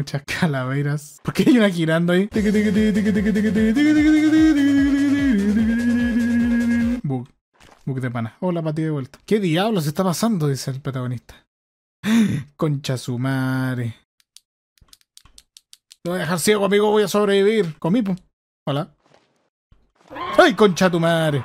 muchas calaveras. ¿Por qué hay una girando ahí? Bug. Bug de pana. Hola, patio de vuelta. ¿Qué diablos está pasando? Dice el protagonista. Concha su madre. No voy a dejar ciego, amigo. Voy a sobrevivir. Comí, Hola. ¡Ay, concha tu madre!